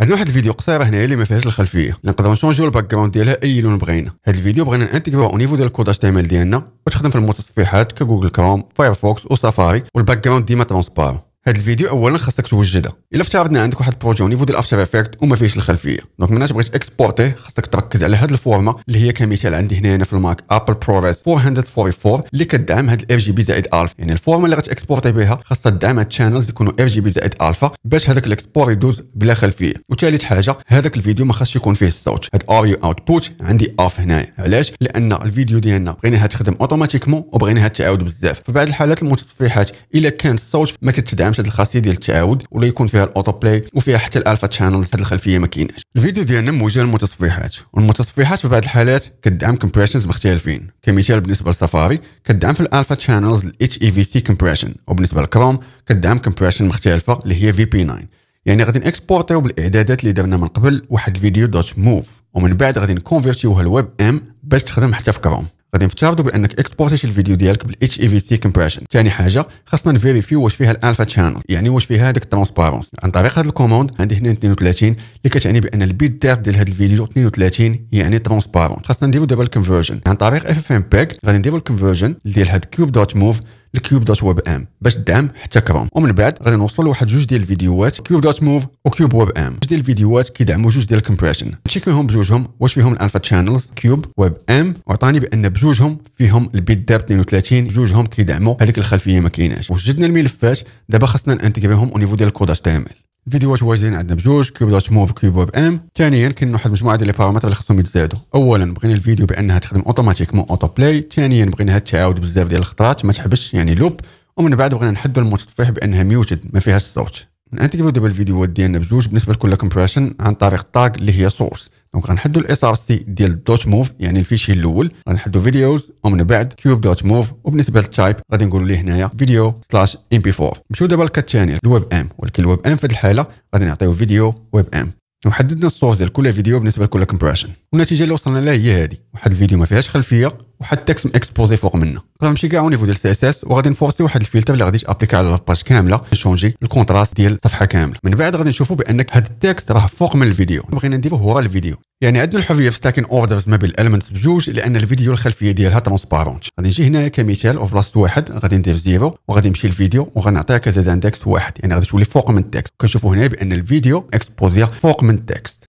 عندنا واحد الفيديو قصيره هنايا اللي ما فيهاش الخلفيه نقدر نشونجيو الباك جراوند ديالها اي لون بغينا هذا الفيديو بغينا نانتيغريوه او نيفو ديال الكود اتش تي ام ال ديالنا وتخدم في المتصفحات كجوجل كروم فايرفوكس وسافاري والباك جراوند ديما ترونسبار هاد الفيديو اولا خاصك توجدها الا افترضنا عندك واحد البروجي اون نيفو ديال افتر افكت وما فيهش الخلفيه دونك مناش بغيت اكسبورتي خاصك تركز على هاد الفورما اللي هي كمثال عندي هنا, هنا في الماك ابل بروفيس 444 اللي كدعم هاد الاف جي بي زائد الفا يعني الفورما اللي غتكسبورتي بها خاصها تدعم هاد الشانلز يكونوا ار جي بي زائد الفا باش هذاك الاكسبور يدوز بلا خلفيه وثالث حاجه هذاك الفيديو ما خاصش يكون فيه الصوت هاد اوريو اوتبوت عندي اوف هنايا علاش لان الفيديو ديالنا بغيناها تخدم اوتوماتيكمون وبغيناها تعاود بزاف فبعض الحالات المتصفحات الا كان الصوت ما كتدعم مشات الخاصيه ديال التعاود ولا يكون فيها الاوتو بلاي وفيها حتى الالفا تشانل هذه الخلفيه ما كايناش الفيديو ديالنا موجه للمتصفحات والمتصفحات في بعض الحالات كدعم كومبريشنز مختلفين كمثال بالنسبه لسفاري كدعم في الالفا تشانلز الاتش اي في سي كومبريشن وبالنسبه لكروم كدعم كومبريشن مختلفه اللي هي في بي 9 يعني غادي نكسبورتيو بالاعدادات اللي درنا من قبل واحد الفيديو دوت موف ومن بعد غادي نكونفيرتيوها لويب ام باش تخدم حتى في كروم غادي نفترضوا بانك اكسبورتيتي الفيديو ديالك اتش اي في سي كومبريشن ثاني حاجه خاصنا نفيريفيو واش فيها الالفا شانل يعني واش فيها هذيك الترونسبارونس عن طريق هذا الكوموند عندي هنا 32 اللي كتعني بان البيت دير ديال هذا الفيديو 32 يعني ترونسبارون خاصنا نديرو دابا الكونفرجن عن طريق اف اف ام بيك غادي نديرو الكونفرجن ديال هاد كيوب دوت موف الكيوب دوت ويب ام باش تدعم حتى كروم ومن بعد غادي نوصلوا لواحد جوج ديال الفيديوهات كيوب دوت موف وكيوب ويب ام جوج ديال الفيديوهات كيدعموا جوج ديال الكومبريشن تشيكيهم بجوجهم واش فيهم الالفا تشانلز كيوب ويب ام وعطاني بان بجوجهم فيهم البيت داب 32 بجوجهم كيدعموا هذيك الخلفيه ما كايناش وجدنا الملفات دابا خاصنا نانتيغريهم او نيفو ديال الكود اتش تي ام ال الفيديوهات واجدين عندنا بجوج كيوب دوت موف كيوب ويب ام ثانيا كاين واحد المجموعه ديال لي بارامتر اللي خصهم يتزادوا اولا بغينا الفيديو بانها تخدم اوتوماتيكمون اوتو بلاي ثانيا بغيناها تعاود بزاف ديال الخطرات ما تحبش يعني لوب ومن بعد بغينا نحدوا المتصفح بانها ميوتد ما فيهاش الصوت كيف دابا الفيديوهات ديالنا بجوج بالنسبه لكل كومبريشن عن طريق تاغ اللي هي سورس دونك غنحدو الاس ار سي ديال دوت موف يعني الفيشي الاول غنحدو فيديوز ومن بعد كيوب دوت موف وبالنسبه للتايب غادي نقولوا ليه هنايا فيديو سلاش ام بي 4 نمشيو دابا الثاني الويب ام ولكن الويب ام في هذه الحاله غادي نعطيو فيديو ويب ام وحددنا السورس ديال كل فيديو بالنسبه لكل كومبريشن والنتيجه اللي وصلنا لها هي هذه واحد الفيديو ما فيهاش خلفيه واحد التكست اكسبوزي فوق منه غنمشي كاع نيفو ديال سي اس اس وغادي نفورسي واحد الفلتر اللي غادي ابليكا على لاباج كامله نشونجي الكونتراست ديال الصفحه كامله من بعد غادي نشوفوا بان هذا التكست راه فوق من الفيديو بغينا نديروه هو الفيديو يعني عندنا الحريه في ستاكين اوردرز ما بين الالمنتس بجوج لان الفيديو الخلفيه ديالها ترونسبارونت غادي نجي هنايا كمثال وفي بلاصه واحد غادي ندير زيرو وغادي نمشي للفيديو وغنعطيها كزاد اندكس واحد يعني غادي تولي فوق من التكست كنشوفوا هنا بان الفيديو اكسبوزي فوق من التكست